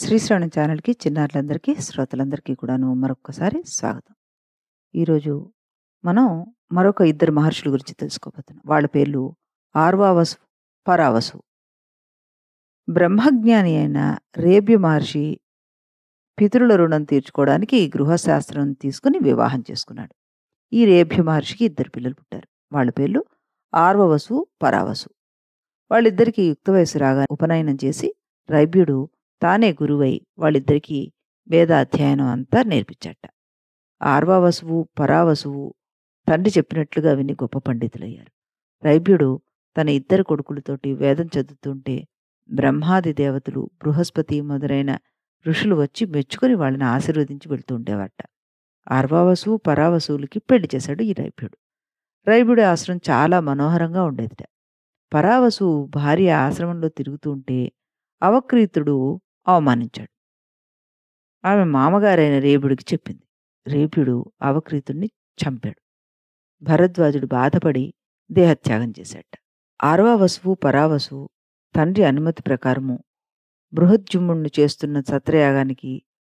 శ్రీశ్రవణ ఛానల్కి చిన్నారులందరికీ శ్రోతలందరికీ కూడాను మరొకసారి స్వాగతం ఈరోజు మనం మరొక ఇద్దరు మహర్షుల గురించి తెలుసుకోబోతున్నాం వాళ్ళ పేర్లు ఆర్వావసు పరావసు బ్రహ్మజ్ఞాని అయిన రేబ్య మహర్షి పితరుల రుణం తీర్చుకోవడానికి గృహశాస్త్రం తీసుకుని వివాహం చేసుకున్నాడు ఈ రేభ్య మహర్షికి ఇద్దరు పిల్లలు పుట్టారు వాళ్ళ పేర్లు ఆర్వవసు పరావసు వాళ్ళిద్దరికీ యుక్త వయసు రాగా ఉపనయనం చేసి రైభ్యుడు తానే గురువై వాళ్ళిద్దరికీ వేదాధ్యయనం అంతా నేర్పించట ఆర్వా వసువు పరావసువు తండ్రి చెప్పినట్లుగా విని గొప్ప పండితులయ్యారు రైభ్యుడు తన ఇద్దరు కొడుకులతోటి వేదం చదువుతుంటే బ్రహ్మాది దేవతలు బృహస్పతి మొదలైన ఋషులు వచ్చి మెచ్చుకుని వాళ్ళని ఆశీర్వదించి వెళ్తూ ఉండేవాట ఆర్వావసు పరావసువులకి పెళ్లి చేశాడు ఈ రైభ్యుడు రైభ్యుడి ఆశ్రమం చాలా మనోహరంగా ఉండేదిట పరావసు భార్య ఆశ్రమంలో తిరుగుతుంటే అవక్రీతుడు అవమానించాడు ఆమె మామగారైన రేపుడికి చెప్పింది రేపుడు అవక్రీతుణ్ణి చంపాడు భరద్వాజుడు బాధపడి దేహత్యాగం చేశాట ఆరవ వసువు పరావసువు తండ్రి అనుమతి ప్రకారము బృహద్జుమ్ముణ్ణి చేస్తున్న సత్రయాగానికి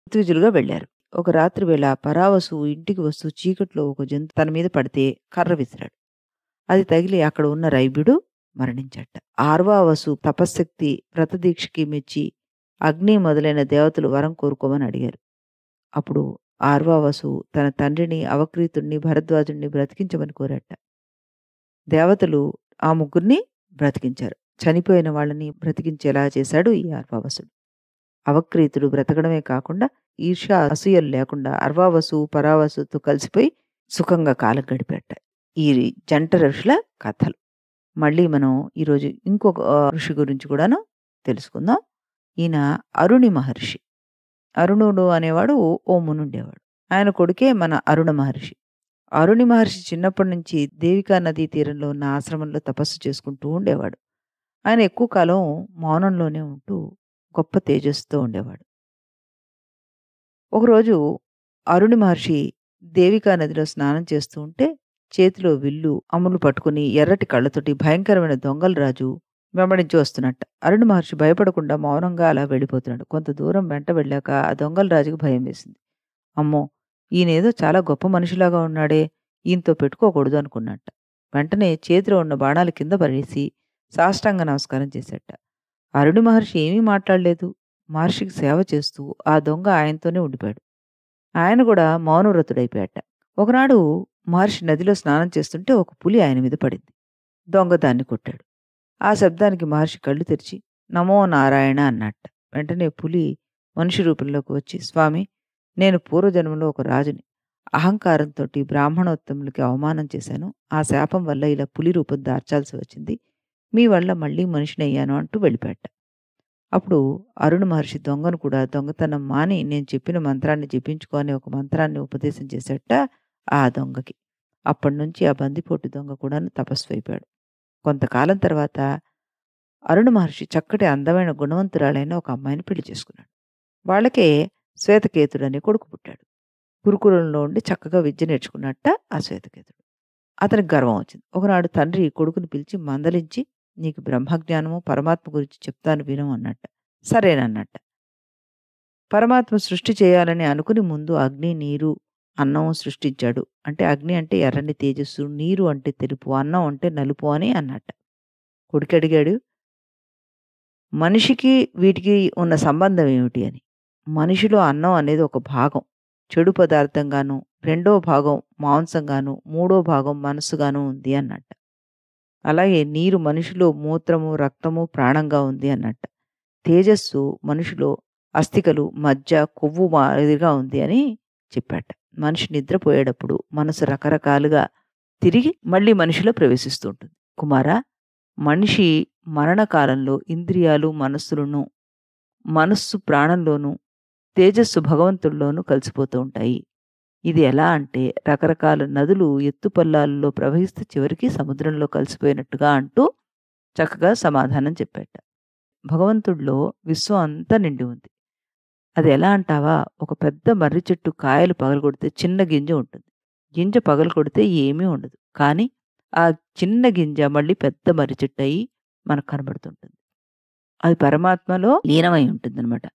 ఋత్విజులుగా వెళ్లారు ఒక రాత్రి వేళ పరావసు ఇంటికి వస్తూ చీకట్లో ఒక జంతు తన మీద పడితే కర్ర విసిరాడు అది తగిలి అక్కడ ఉన్న రైబ్యుడు మరణించట ఆర్వావసు తపశ్శక్తి వ్రతదీక్షకి మెచ్చి అగ్ని మొదలైన దేవతలు వరం కోరుకోమని అడిగారు అప్పుడు ఆర్వావసు తన తండ్రిని అవక్రీతుణ్ణి భరద్వాజుణ్ణి బ్రతికించమని కోరట దేవతలు ఆ ముగ్గురిని బ్రతికించారు చనిపోయిన వాళ్ళని బ్రతికించేలా చేశాడు ఈ అర్వావసుడు అవక్రీతుడు బ్రతకడమే కాకుండా ఈర్ష్యా అసూయలు లేకుండా అర్వావసు పరావసుతో కలిసిపోయి సుఖంగా కాలం గడిపేట ఈ జంట ఋషుల కథలు మళ్ళీ మనం ఈరోజు ఇంకొక ఋషి గురించి కూడాను తెలుసుకుందాం ఈయన అరుణి మహర్షి అరుణుడు అనేవాడు ఓ మునుండేవాడు ఆయన కొడుకే మన అరుణ మహర్షి అరుణి మహర్షి చిన్నప్పటి నుంచి దేవికా నదీ తీరంలో ఉన్న ఆశ్రమంలో తపస్సు చేసుకుంటూ ఉండేవాడు ఆయన ఎక్కువ కాలం మౌనంలోనే ఉంటూ గొప్ప తేజస్సుతో ఉండేవాడు ఒకరోజు అరుణి మహర్షి దేవికా నదిలో స్నానం చేస్తూ ఉంటే చేతిలో విల్లు అమ్ములు పట్టుకుని ఎర్రటి కళ్ళతోటి భయంకరమైన రాజు వెంబడించి వస్తున్నట్ట అరుణ్ మహర్షి భయపడకుండా మౌనంగా అలా వెళ్ళిపోతున్నాడు కొంత దూరం వెంట వెళ్ళాక ఆ దొంగల రాజుకు భయం వేసింది అమ్మో ఈయనేదో చాలా గొప్ప మనిషిలాగా ఉన్నాడే ఈయనతో పెట్టుకోకూడదు అనుకున్నట్ట వెంటనే చేతిలో ఉన్న బాణాల కింద పడేసి సాష్టాంగ నమస్కారం చేశాట అరుణ్ మహర్షి ఏమీ మాట్లాడలేదు మహర్షికి సేవ చేస్తూ ఆ దొంగ ఆయనతోనే ఉండిపోయాడు ఆయన కూడా మౌనవ్రతుడైపోయాట ఒకనాడు మహర్షి నదిలో స్నానం చేస్తుంటే ఒక పులి ఆయన మీద పడింది దొంగ దాన్ని కొట్టాడు ఆ శబ్దానికి మహర్షి కళ్ళు తెరిచి నమో నారాయణ అన్నట్ట వెంటనే పులి మనిషి రూపంలోకి వచ్చి స్వామి నేను పూర్వజన్మలో ఒక రాజుని అహంకారంతో బ్రాహ్మణోత్తములకి అవమానం చేశాను ఆ శాపం వల్ల ఇలా పులి రూపం దార్చాల్సి వచ్చింది మీ వల్ల మళ్ళీ మనిషిని అయ్యాను అంటూ వెళ్ళిపెట్ట అప్పుడు అరుణ మహర్షి దొంగను కూడా దొంగతనం మాని నేను చెప్పిన మంత్రాన్ని జపించుకొని ఒక మంత్రాన్ని ఉపదేశం చేసేట ఆ దొంగకి అప్పటి నుంచి ఆ బందిపోటు దొంగ కూడా తపస్సు అయిపోయాడు కొంతకాలం తర్వాత అరుణ మహర్షి చక్కటి అందమైన గుణవంతురాలైన ఒక అమ్మాయిని పెళ్లి చేసుకున్నాడు వాళ్ళకే శ్వేతకేతుడు అనే కొడుకు పుట్టాడు గురుకులంలో ఉండి చక్కగా విద్య నేర్చుకున్నట్ట ఆ శ్వేతకేతుడు అతనికి గర్వం వచ్చింది ఒకనాడు తండ్రి కొడుకుని పిలిచి మందలించి నీకు బ్రహ్మజ్ఞానము పరమాత్మ గురించి చెప్తాను విను అన్నట్ట సరేనన్నట్ట పరమాత్మ సృష్టి చేయాలని అనుకుని ముందు అగ్ని నీరు అన్నం సృష్టించాడు అంటే అగ్ని అంటే ఎర్రని తేజస్సు నీరు అంటే తెలుపు అన్నం అంటే నలుపు అని అన్నట్ట కొడుకు అడిగాడు మనిషికి వీటికి ఉన్న సంబంధం ఏమిటి అని మనిషిలో అన్నం అనేది ఒక భాగం చెడు పదార్థంగాను రెండో భాగం మాంసంగాను మూడో భాగం మనసుగాను ఉంది అన్నట్ట అలాగే నీరు మనిషిలో మూత్రము రక్తము ప్రాణంగా ఉంది అన్నట్ట తేజస్సు మనుషులు అస్థికలు మధ్య కొవ్వు మాదిరిగా ఉంది అని చెప్పాట మనిషి నిద్రపోయేటప్పుడు మనసు రకరకాలుగా తిరిగి మళ్ళీ మనిషిలో ప్రవేశిస్తూ ఉంటుంది కుమార మనిషి మరణకాలంలో ఇంద్రియాలు మనస్సులను మనస్సు ప్రాణంలోనూ తేజస్సు భగవంతుల్లోనూ కలిసిపోతూ ఉంటాయి ఇది ఎలా అంటే రకరకాల నదులు ఎత్తుపల్లాల్లో ప్రవహిస్తూ చివరికి సముద్రంలో కలిసిపోయినట్టుగా అంటూ చక్కగా సమాధానం చెప్పాట భగవంతుడిలో విశ్వం అంతా నిండి ఉంది అది ఎలా అంటావా ఒక పెద్ద మర్రి చెట్టు కాయలు పగలగొడితే చిన్న గింజ ఉంటుంది గింజ పగలగొడితే ఏమీ ఉండదు కానీ ఆ చిన్న గింజ మళ్ళీ పెద్ద మర్రి చెట్టు అయ్యి మనకు కనబడుతుంటుంది అది పరమాత్మలో లీనమై ఉంటుంది అనమాట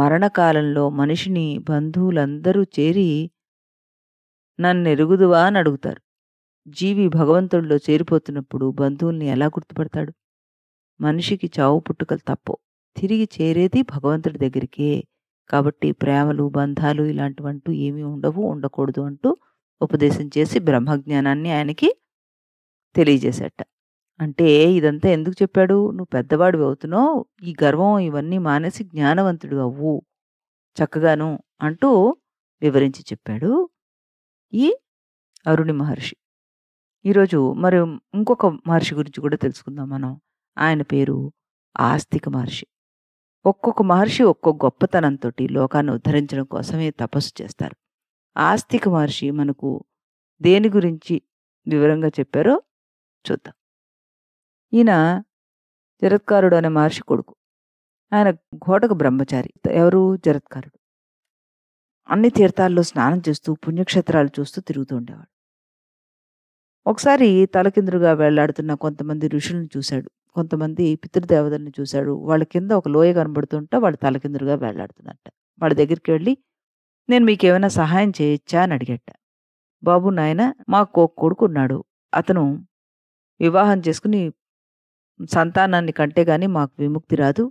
మరణకాలంలో మనిషిని బంధువులందరూ చేరి నన్ను ఎరుగుదువా అని అడుగుతారు జీవి భగవంతుడిలో చేరిపోతున్నప్పుడు బంధువుల్ని ఎలా గుర్తుపడతాడు మనిషికి చావు పుట్టుకలు తప్పవు తిరిగి చేరేది భగవంతుడి దగ్గరికే కాబట్టి ప్రేమలు బంధాలు ఇలాంటివంటూ ఏమీ ఉండవు ఉండకూడదు అంటూ ఉపదేశం చేసి బ్రహ్మజ్ఞానాన్ని ఆయనకి తెలియజేశాట అంటే ఇదంతా ఎందుకు చెప్పాడు నువ్వు పెద్దవాడివి అవుతున్నావు ఈ గర్వం ఇవన్నీ మానేసి జ్ఞానవంతుడు అవ్వు చక్కగాను అంటూ వివరించి చెప్పాడు ఈ అరుణి మహర్షి ఈరోజు మరి ఇంకొక మహర్షి గురించి కూడా తెలుసుకుందాం మనం ఆయన పేరు ఆస్తిక మహర్షి ఒక్కొక్క మహర్షి ఒక్కొక్క గొప్పతనంతో లోకాన్ని ఉద్ధరించడం కోసమే తపస్సు చేస్తారు ఆస్తిక మహర్షి మనకు దేని గురించి వివరంగా చెప్పారో చూద్దాం ఈయన జరత్కారుడు అనే మహర్షి కొడుకు ఆయన ఘోటక బ్రహ్మచారి ఎవరు జరత్కారుడు అన్ని తీర్థాల్లో స్నానం చేస్తూ పుణ్యక్షేత్రాలు చూస్తూ తిరుగుతూ ఉండేవాడు ఒకసారి తలకిందుడుగా వెళ్లాడుతున్న కొంతమంది ఋషులను చూశాడు కొంతమంది పితృదేవతల్ని చూశాడు వాళ్ళ కింద ఒక లోయ కనబడుతుంటే వాళ్ళు తలకిందులుగా వేలాడుతున్నట్ట వాళ్ళ దగ్గరికి వెళ్ళి నేను మీకేమైనా సహాయం చేయొచ్చా అని అడిగట్ట బాబు నాయన మాకు ఒక కొడుకు ఉన్నాడు అతను వివాహం చేసుకుని సంతానాన్ని కంటే కానీ మాకు విముక్తి రాదు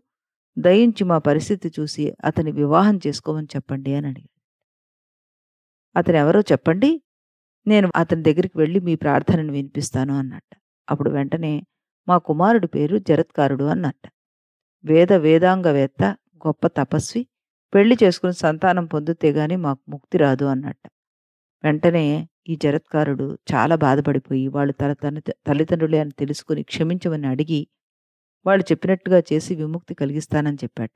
దయించి మా పరిస్థితి చూసి అతని వివాహం చేసుకోమని చెప్పండి అని అడిగాడు అతను ఎవరో చెప్పండి నేను అతని దగ్గరికి వెళ్ళి మీ ప్రార్థనను వినిపిస్తాను అన్నట్ట అప్పుడు వెంటనే మా కుమారుడి పేరు జరత్కారుడు అన్నట్ట వేద వేదాంగవేత్త గొప్ప తపస్వి పెళ్లి చేసుకుని సంతానం పొందితే గాని మాకు ముక్తి రాదు అన్నట్ట వెంటనే ఈ జరత్కారుడు చాలా బాధపడిపోయి వాళ్ళు తన తన తల్లిదండ్రులే అని తెలుసుకుని క్షమించమని అడిగి వాళ్ళు చెప్పినట్టుగా చేసి విముక్తి కలిగిస్తానని చెప్పాట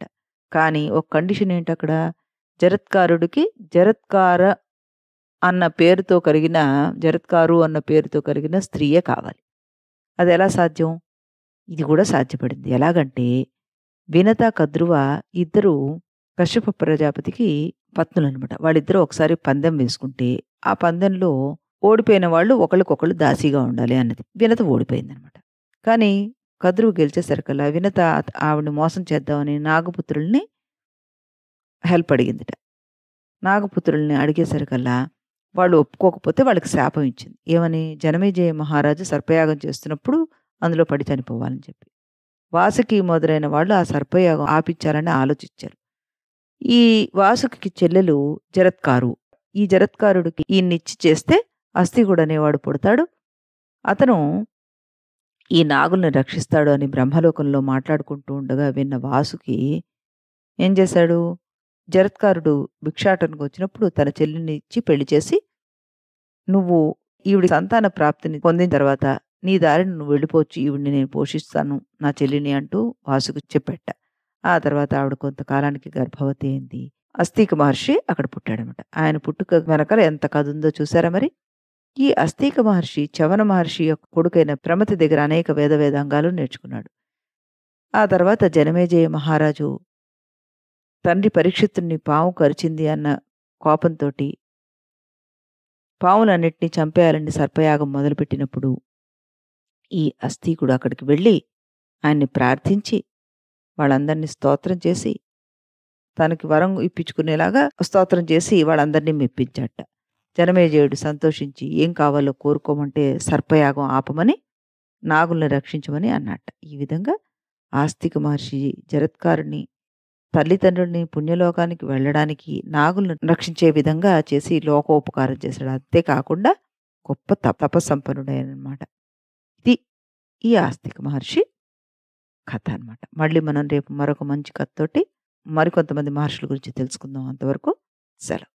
కానీ ఒక కండిషన్ ఏంటక్కడ జరత్కారుడికి జరత్కార అన్న పేరుతో కలిగిన జరత్కారు అన్న పేరుతో కలిగిన స్త్రీయే కావాలి అది ఎలా సాధ్యం ఇది కూడా సాధ్యపడింది ఎలాగంటే వినత కద్రువ ఇద్దరు కశ్యప ప్రజాపతికి పత్నులు అనమాట వాళ్ళిద్దరూ ఒకసారి పందెం వేసుకుంటే ఆ పందెంలో ఓడిపోయిన వాళ్ళు ఒకళ్ళకొకళ్ళు దాసీగా ఉండాలి అన్నది వినత ఓడిపోయిందనమాట కానీ కద్రువు గెలిచేసరికల్లా వినత ఆవిడని మోసం చేద్దామని నాగపుత్రుల్ని హెల్ప్ అడిగిందిట నాగపుత్రుల్ని అడిగేసరికల్లా వాళ్ళు ఒప్పుకోకపోతే వాళ్ళకి శాపం ఇచ్చింది ఏమని జనమేజయ మహారాజు సర్పయాగం చేస్తున్నప్పుడు అందులో పడి చనిపోవాలని చెప్పి వాసుకి మొదలైన వాళ్ళు ఆ సర్పయాగం ఆపించాలని ఆలోచించారు ఈ వాసుకి చెల్లెలు జరత్కారు ఈ జరత్కారుడికి ఈయన్నిచ్చి చేస్తే అస్థిగుడు అనేవాడు పుడతాడు అతను ఈ నాగుల్ని రక్షిస్తాడు అని బ్రహ్మలోకంలో మాట్లాడుకుంటూ ఉండగా విన్న వాసుకి ఏం చేశాడు జరత్కారుడు భిక్షాటనకు వచ్చినప్పుడు తన చెల్లిని ఇచ్చి పెళ్లి చేసి నువ్వు ఈవిడి సంతాన ప్రాప్తిని పొందిన తర్వాత నీ దారిని నువ్వు వెళ్ళిపోవచ్చు ఈవిడిని నేను పోషిస్తాను నా చెల్లిని అంటూ వాసుకు చెప్పెట్ట ఆ తర్వాత ఆవిడ కొంతకాలానికి గర్భవతి అయింది అస్థిక మహర్షి అక్కడ పుట్టాడనమాట ఆయన పుట్టుక వెనకాల ఎంత కదుందో ఉందో చూసారా మరి ఈ అస్థిక మహర్షి చవన మహర్షి యొక్క కొడుకైన ప్రమతి దగ్గర అనేక వేద వేదాంగాలు నేర్చుకున్నాడు ఆ తర్వాత జనమేజయ మహారాజు తండ్రి పరీక్షితుణ్ణి పాము కరిచింది అన్న కోపంతో పావులన్నిటినీ చంపేయాలని సర్పయాగం మొదలుపెట్టినప్పుడు ఈ అస్థీకుడు అక్కడికి వెళ్ళి ఆయన్ని ప్రార్థించి వాళ్ళందరినీ స్తోత్రం చేసి తనకి వరం ఇప్పించుకునేలాగా స్తోత్రం చేసి వాళ్ళందరినీ మెప్పించాట జనమేజయుడు సంతోషించి ఏం కావాలో కోరుకోమంటే సర్పయాగం ఆపమని నాగుల్ని రక్షించమని అన్నట్ట ఈ విధంగా ఆస్తిక మహర్షి జరత్కారుని తల్లిదండ్రుల్ని పుణ్యలోకానికి వెళ్ళడానికి నాగులను రక్షించే విధంగా చేసి లోకోపకారం చేశాడు అంతేకాకుండా గొప్ప తప తపసంపన్నుడైనమాట ఇది ఈ ఆస్తిక మహర్షి కథ అనమాట మళ్ళీ మనం రేపు మరొక మంచి కథతోటి మరికొంతమంది మహర్షుల గురించి తెలుసుకుందాం అంతవరకు సెలవు